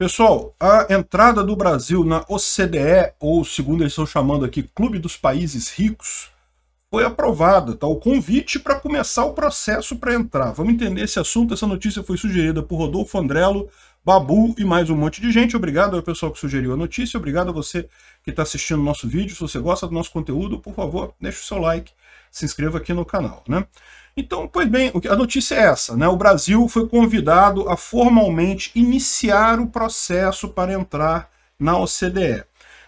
Pessoal, a entrada do Brasil na OCDE, ou segundo eles estão chamando aqui, Clube dos Países Ricos, foi aprovada, tá? O convite para começar o processo para entrar. Vamos entender esse assunto. Essa notícia foi sugerida por Rodolfo Andrello, Babu e mais um monte de gente. Obrigado ao pessoal que sugeriu a notícia. Obrigado a você que está assistindo o nosso vídeo. Se você gosta do nosso conteúdo, por favor, deixe o seu like, se inscreva aqui no canal, né? Então, pois bem, a notícia é essa, né? O Brasil foi convidado a formalmente iniciar o processo para entrar na OCDE.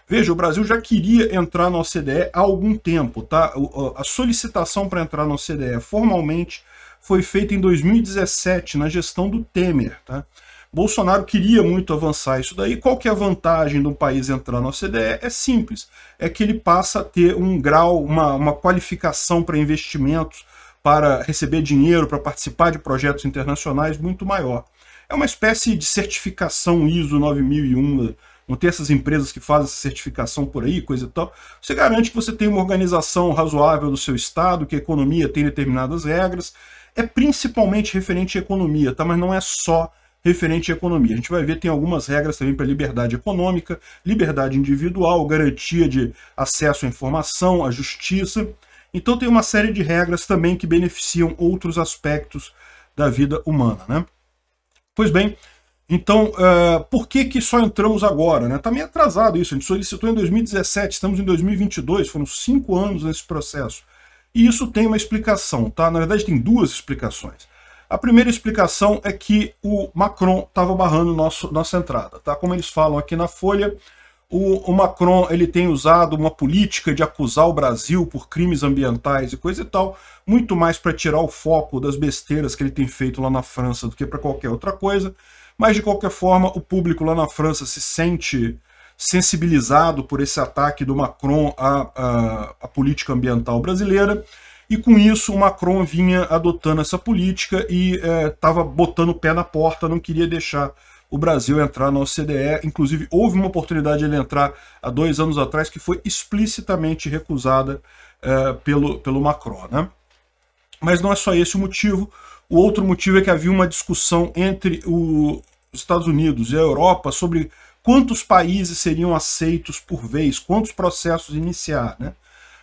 Veja, o Brasil já queria entrar na OCDE há algum tempo, tá? A solicitação para entrar na OCDE formalmente foi feita em 2017, na gestão do Temer, tá? Bolsonaro queria muito avançar isso daí. Qual que é a vantagem do país entrar na OCDE? É simples, é que ele passa a ter um grau, uma, uma qualificação para investimentos para receber dinheiro, para participar de projetos internacionais muito maior. É uma espécie de certificação ISO 9001, né? não tem essas empresas que fazem essa certificação por aí, coisa e tal. Você garante que você tem uma organização razoável do seu estado, que a economia tem determinadas regras. É principalmente referente à economia, tá? mas não é só referente à economia. A gente vai ver tem algumas regras também para liberdade econômica, liberdade individual, garantia de acesso à informação, à justiça. Então tem uma série de regras também que beneficiam outros aspectos da vida humana, né? Pois bem, então, uh, por que, que só entramos agora? Né? Tá meio atrasado isso, a gente solicitou em 2017, estamos em 2022, foram cinco anos nesse processo. E isso tem uma explicação, tá? Na verdade tem duas explicações. A primeira explicação é que o Macron estava barrando nosso, nossa entrada, tá? Como eles falam aqui na Folha, o, o, Macron ele tem usado uma política de acusar o Brasil por crimes ambientais e coisa e tal, muito mais para tirar o foco das besteiras que ele tem feito lá na França do que para qualquer outra coisa. Mas de qualquer forma, o público lá na França se sente sensibilizado por esse ataque do Macron à, à, à política ambiental brasileira. E com isso o Macron vinha adotando essa política e estava eh, botando o pé na porta, não queria deixar o Brasil entrar na OCDE. Inclusive, houve uma oportunidade de ele entrar há dois anos atrás que foi explicitamente recusada uh, pelo, pelo Macron. Né? Mas não é só esse o motivo. O outro motivo é que havia uma discussão entre os Estados Unidos e a Europa sobre quantos países seriam aceitos por vez, quantos processos iniciar. Né?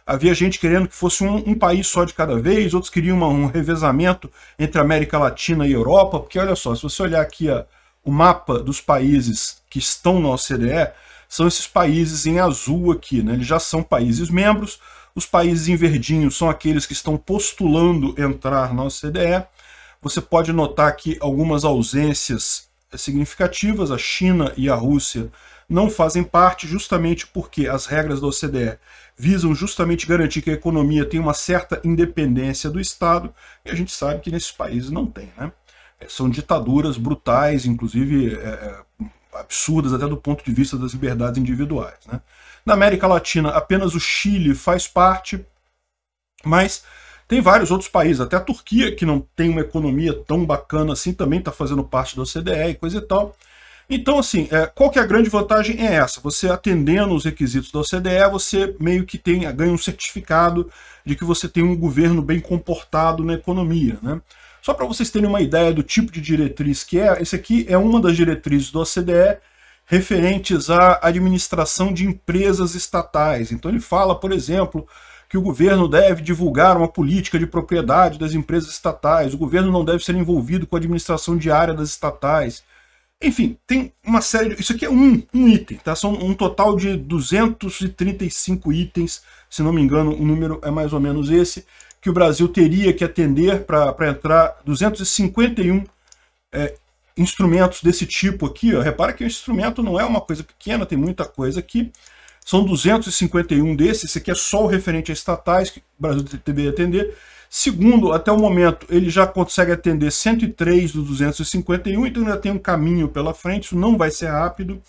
havia gente querendo que fosse um, um, país só de cada vez, outros queriam uma, um revezamento entre América Latina e Europa, porque olha só, se você olhar aqui a, o mapa dos países que estão na OCDE são esses países em azul aqui, né? eles já são países membros, os países em verdinho são aqueles que estão postulando entrar na OCDE. Você pode notar aqui algumas ausências significativas, a China e a Rússia não fazem parte justamente porque as regras da OCDE visam justamente garantir que a economia tenha uma certa independência do Estado, e a gente sabe que nesses países não tem. Né? são ditaduras brutais, inclusive é, é, absurdas até do ponto de vista das liberdades individuais. Né? Na América Latina, apenas o Chile faz parte, mas tem vários outros países, até a Turquia, que não tem uma economia tão bacana assim, também está fazendo parte da OCDE e coisa e tal. Então, assim, é, qual que é a grande vantagem? É essa. Você atendendo os requisitos da OCDE, você meio que tem, ganha um certificado de que você tem um governo bem comportado na economia. Né? Só para vocês terem uma ideia do tipo de diretriz que é, esse aqui é uma das diretrizes do OCDE referentes à administração de empresas estatais. Então ele fala, por exemplo, que o governo deve divulgar uma política de propriedade das empresas estatais, o governo não deve ser envolvido com a administração diária das estatais, enfim, tem uma série de... Isso aqui é um, um item, tá? São um total de 235 itens, se não me engano, o número é mais ou menos esse, que o Brasil teria que atender para entrar 251 é, instrumentos desse tipo aqui. Ó. Repara que o instrumento não é uma coisa pequena, tem muita coisa aqui. São 251 desses, esse aqui é só o referente a estatais que o Brasil deveria atender. Segundo, até o momento, ele já consegue atender 103 dos 251, então ainda tem um caminho pela frente, isso não vai ser rápido.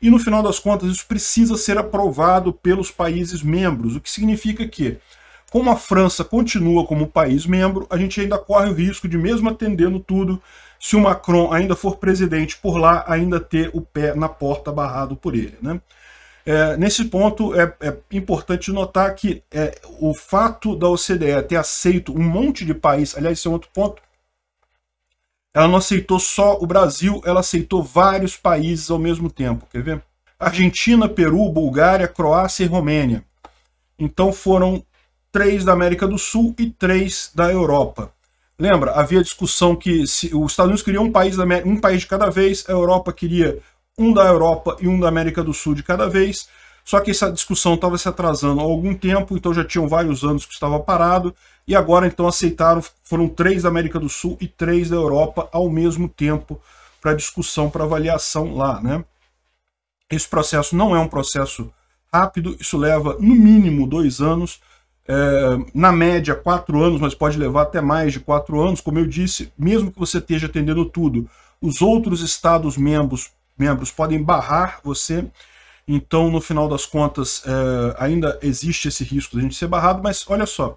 E no final das contas, isso precisa ser aprovado pelos países membros, o que significa que, como a França continua como país membro, a gente ainda corre o risco de, mesmo atendendo tudo, se o Macron ainda for presidente por lá, ainda ter o pé na porta barrado por ele. Né? É, nesse ponto, é, é, importante notar que é, o fato da OCDE ter aceito um monte de países aliás, esse é outro ponto, ela não aceitou só o Brasil, ela aceitou vários países ao mesmo tempo. Quer ver? Argentina, Peru, Bulgária, Croácia e Romênia. Então foram três da América do Sul e três da Europa. Lembra, havia discussão que se, os Estados Unidos queriam um país, um país de cada vez, a Europa queria um da Europa e um da América do Sul de cada vez. Só que essa discussão estava se atrasando há algum tempo, então já tinham vários anos que estava parado, e agora então aceitaram, foram três da América do Sul e três da Europa ao mesmo tempo para discussão, para avaliação lá. Né? Esse processo não é um processo rápido, isso leva no mínimo dois anos, é, na média quatro anos, mas pode levar até mais de quatro anos, como eu disse, mesmo que você esteja atendendo tudo, os outros estados membros membros podem barrar você. Então, no final das contas, é, ainda existe esse risco de a gente ser barrado, mas olha só,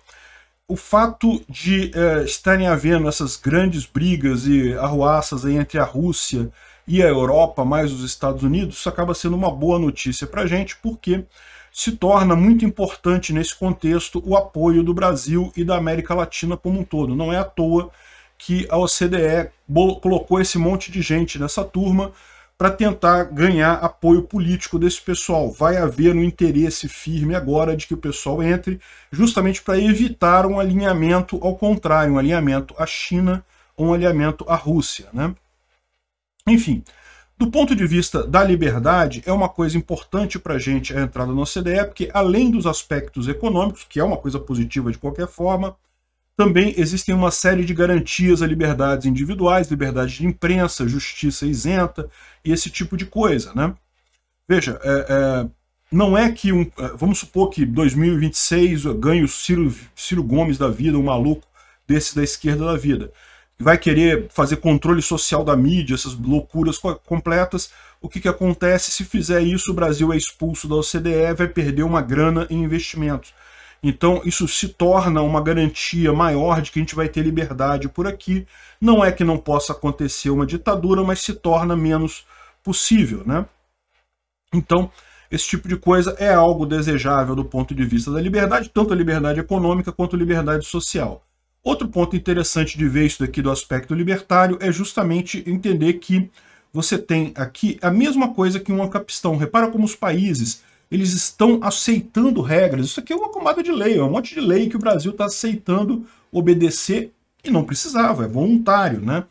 o fato de é, estarem havendo essas grandes brigas e arruaças entre a Rússia e a Europa, mais os Estados Unidos, isso acaba sendo uma boa notícia para a gente, porque se torna muito importante nesse contexto o apoio do Brasil e da América Latina como um todo. Não é à toa que a OCDE colocou esse monte de gente nessa turma, para tentar ganhar apoio político desse pessoal. Vai haver um interesse firme agora de que o pessoal entre, justamente para evitar um alinhamento ao contrário, um alinhamento à China ou um alinhamento à Rússia. Né? Enfim, do ponto de vista da liberdade, é uma coisa importante para a gente a entrada na OCDE, porque além dos aspectos econômicos, que é uma coisa positiva de qualquer forma, também existem uma série de garantias a liberdades individuais, liberdade de imprensa, justiça isenta e esse tipo de coisa. Né? Veja, é, é, não é que um. É, vamos supor que 2026 ganhe o Ciro, Ciro Gomes da vida, um maluco desse da esquerda da vida. Vai querer fazer controle social da mídia, essas loucuras completas. O que, que acontece? Se fizer isso, o Brasil é expulso da OCDE, vai perder uma grana em investimentos. Então, isso se torna uma garantia maior de que a gente vai ter liberdade por aqui. Não é que não possa acontecer uma ditadura, mas se torna menos possível, né? Então, esse tipo de coisa é algo desejável do ponto de vista da liberdade, tanto a liberdade econômica quanto a liberdade social. Outro ponto interessante de ver isso daqui do aspecto libertário é justamente entender que você tem aqui a mesma coisa que um capistão. Repara como os países eles estão aceitando regras. Isso aqui é uma camada de lei, é um monte de lei que o Brasil está aceitando obedecer e não precisava, é voluntário, né?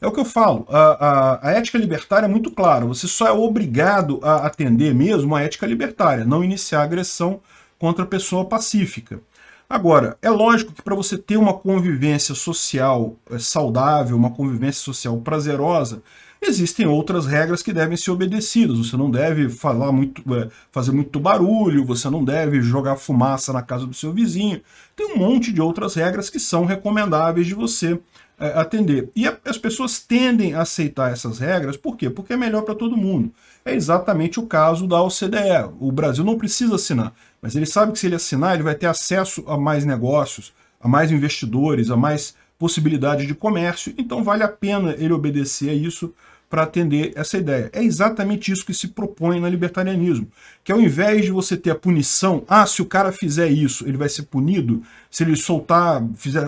É o que eu falo, a, a, a ética libertária é muito clara, você só é obrigado a atender mesmo a ética libertária, não iniciar agressão contra a pessoa pacífica. Agora, é lógico que para você ter uma convivência social eh, saudável, uma convivência social prazerosa, existem outras regras que devem ser obedecidas. Você não deve falar muito, é, fazer muito barulho, você não deve jogar fumaça na casa do seu vizinho. Tem um monte de outras regras que são recomendáveis de você é, atender. E as pessoas tendem a aceitar essas regras, por quê? Porque é melhor para todo mundo. É exatamente o caso da OCDE. O Brasil não precisa assinar, mas ele sabe que se ele assinar, ele vai ter acesso a mais negócios, a mais investidores, a mais possibilidade de comércio, então vale a pena ele obedecer a isso para atender essa ideia. É exatamente isso que se propõe no libertarianismo, que ao invés de você ter a punição, ah, se o cara fizer isso, ele vai ser punido, se ele soltar, fizer,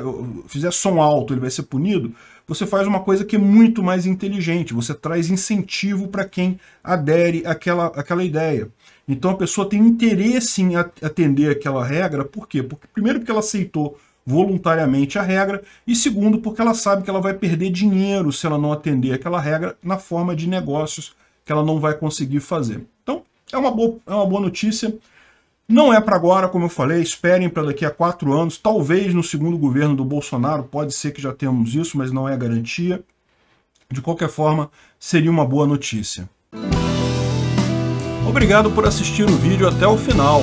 fizer som alto, ele vai ser punido, você faz uma coisa que é muito mais inteligente, você traz incentivo para quem adere àquela, àquela ideia. Então a pessoa tem interesse em atender aquela regra, por quê? Porque, primeiro porque ela aceitou voluntariamente a regra, e segundo, porque ela sabe que ela vai perder dinheiro se ela não atender aquela regra na forma de negócios que ela não vai conseguir fazer. Então, é uma boa, é uma boa notícia. Não é para agora, como eu falei, esperem para daqui a quatro anos, talvez no segundo governo do Bolsonaro, pode ser que já temos isso, mas não é garantia. De qualquer forma, seria uma boa notícia. Obrigado por assistir o vídeo até o final.